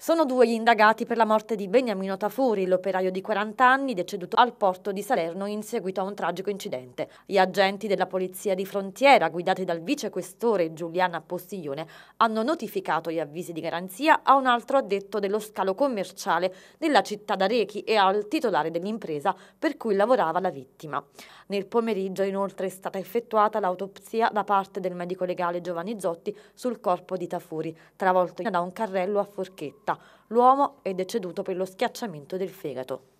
Sono due gli indagati per la morte di Beniamino Tafuri, l'operaio di 40 anni deceduto al porto di Salerno in seguito a un tragico incidente. Gli agenti della polizia di frontiera, guidati dal vicequestore Giuliana Postiglione, hanno notificato gli avvisi di garanzia a un altro addetto dello scalo commerciale della città d'Arechi e al titolare dell'impresa per cui lavorava la vittima. Nel pomeriggio inoltre è stata effettuata l'autopsia da parte del medico legale Giovanni Zotti sul corpo di Tafuri, travolto da un carrello a forchetta città. L'uomo è deceduto per lo schiacciamento del fegato.